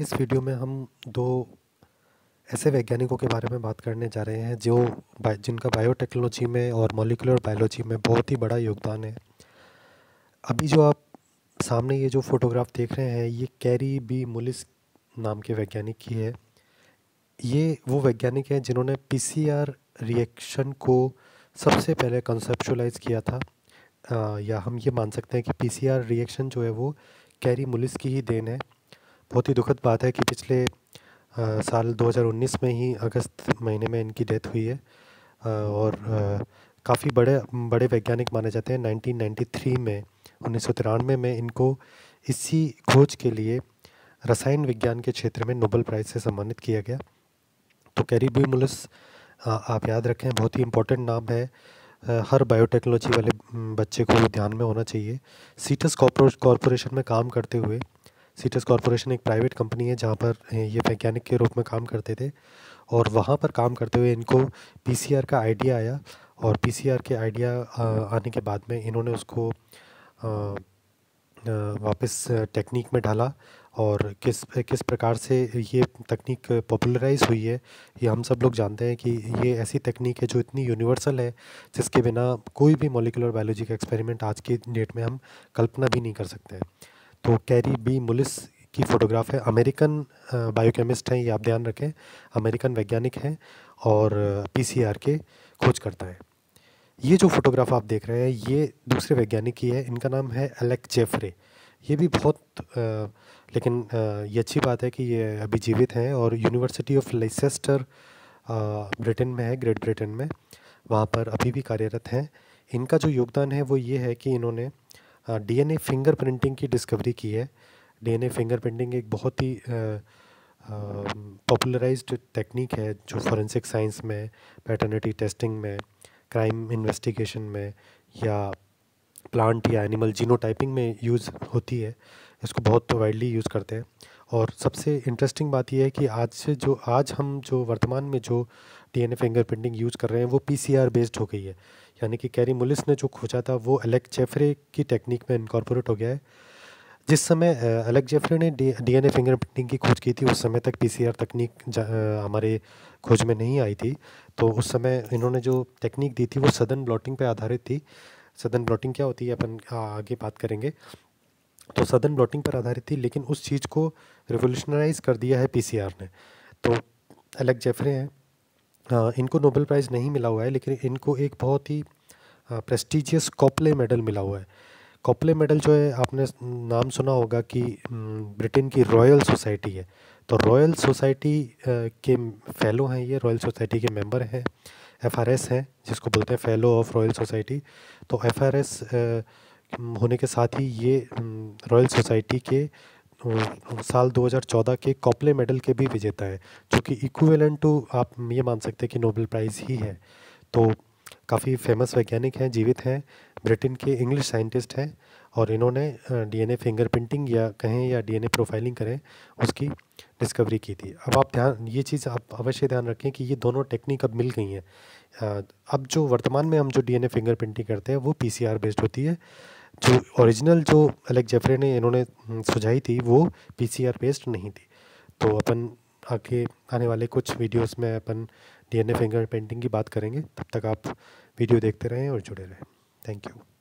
इस वीडियो में हम दो ऐसे वैज्ञानिकों के बारे में बात करने जा रहे हैं जो जिनका बायोटेक्नोलॉजी में और मोलिकुलर बायोलॉजी में बहुत ही बड़ा योगदान है अभी जो आप सामने ये जो फोटोग्राफ देख रहे हैं ये कैरी बी मुलिस नाम के वैज्ञानिक की है ये वो वैज्ञानिक हैं जिन्होंने पी रिएक्शन को सबसे पहले कंसेप्चुलाइज किया था आ, या हम ये मान सकते हैं कि पी रिएक्शन जो है वो कैरी मुलिस की ही देन है बहुत ही दुखद बात है कि पिछले आ, साल 2019 में ही अगस्त महीने में इनकी डेथ हुई है आ, और काफ़ी बड़े बड़े वैज्ञानिक माने जाते हैं 1993 में उन्नीस में, में इनको इसी खोज के लिए रसायन विज्ञान के क्षेत्र में नोबल प्राइज़ से सम्मानित किया गया तो कैरिबी मुलस आप याद रखें बहुत ही इम्पोर्टेंट नाम है हर बायोटेक्नोलॉजी वाले बच्चे को ध्यान में होना चाहिए सीटस कॉरपोरेशन में काम करते हुए सीटस कॉरपोरेशन एक प्राइवेट कंपनी है जहाँ पर ये वैज्ञानिक के रूप में काम करते थे और वहाँ पर काम करते हुए इनको पी का आइडिया आया और पी के आइडिया आने के बाद में इन्होंने उसको वापस टेक्निक में ढाला और किस किस प्रकार से ये तकनीक पॉपुलराइज हुई है ये हम सब लोग जानते हैं कि ये ऐसी तकनीक है जो इतनी यूनिवर्सल है जिसके बिना कोई भी मोलिकुलर बायोलॉजी का एक्सपेरिमेंट आज की डेट में हम कल्पना भी नहीं कर सकते हैं तो कैरी बी मुलिस की फ़ोटोग्राफ है अमेरिकन बायोकेमिस्ट हैं ये आप ध्यान रखें अमेरिकन वैज्ञानिक हैं और पीसीआर के खोजकर्ता हैं ये जो फोटोग्राफ आप देख रहे हैं ये दूसरे वैज्ञानिक की है इनका नाम है एलेक्स जेफरे ये भी बहुत आ, लेकिन आ, ये अच्छी बात है कि ये अभी जीवित हैं और यूनिवर्सिटी ऑफ लेसेस्टर ब्रिटेन में है ग्रेट ब्रिटेन में वहाँ पर अभी भी कार्यरत हैं इनका जो योगदान है वो ये है कि इन्होंने डीएनए फिंगर प्रिंटिंग की डिस्कवरी की है डीएनए फिंगर प्रिंटिंग एक बहुत ही पॉपुलराइज टेक्निक है जो फॉरेंसिक साइंस में पैटर्निटी टेस्टिंग में क्राइम इन्वेस्टिगेशन में या प्लांट या एनिमल जीनोटाइपिंग में यूज़ होती है इसको बहुत वाइडली यूज़ करते हैं और सबसे इंटरेस्टिंग बात यह है कि आज से जो आज हम जो वर्तमान में जो डीएनए फिंगरप्रिंटिंग यूज़ कर रहे हैं वो पीसीआर बेस्ड हो गई है यानी कि कैरी मुलिस ने जो खोजा था वो एलेक्स जेफरे की टेक्निक में इनकॉर्पोरेट हो गया है जिस समय अलेक जेफरे ने डीएनए फिंगरप्रिंटिंग की खोज की थी उस समय तक पीसीआर तकनीक हमारे खोज में नहीं आई थी तो उस समय इन्होंने जो टेक्निक दी थी वो सदन ब्लॉटिंग पर आधारित थी सदन ब्लॉटिंग क्या होती है अपन आगे बात करेंगे तो सदन ब्लॉटिंग पर आधारित थी लेकिन उस चीज़ को रिवोल्यूशनराइज कर दिया है पी ने तो अलग जेफरे हैं इनको नोबेल प्राइज़ नहीं मिला हुआ है लेकिन इनको एक बहुत ही प्रेस्टिजियस कॉपले मेडल मिला हुआ है कॉपले मेडल जो है आपने नाम सुना होगा कि ब्रिटेन की रॉयल सोसाइटी है तो रॉयल सोसाइटी के फेलो हैं ये रॉयल सोसाइटी के मेंबर हैं एफ आर एस हैं जिसको बोलते हैं फेलो ऑफ रॉयल सोसाइटी तो एफ आर एस होने के साथ ही ये रॉयल सोसाइटी के साल 2014 के कॉपले मेडल के भी विजेता है जो कि इक्वेलेंट टू आप ये मान सकते हैं कि नोबेल प्राइज़ ही है तो काफ़ी फेमस वैज्ञानिक हैं जीवित हैं ब्रिटेन के इंग्लिश साइंटिस्ट हैं और इन्होंने डीएनए फिंगरप्रिंटिंग या कहें या डीएनए प्रोफाइलिंग करें उसकी डिस्कवरी की थी अब आप ध्यान ये चीज़ आप अवश्य ध्यान रखें कि ये दोनों टेक्निक अब मिल गई हैं अब जो वर्तमान में हम जो डीएनए फिंगरप्रिंटिंग करते हैं वो पीसीआर बेस्ड होती है जो ओरिजिनल जो एलेक्स जेफरे ने इन्होंने हम्म, सुझाई थी वो पीसीआर पेस्ट नहीं थी तो अपन आगे आने वाले कुछ वीडियोस में अपन डीएनए फिंगर पेंटिंग की बात करेंगे तब तक आप वीडियो देखते रहें और जुड़े रहें थैंक यू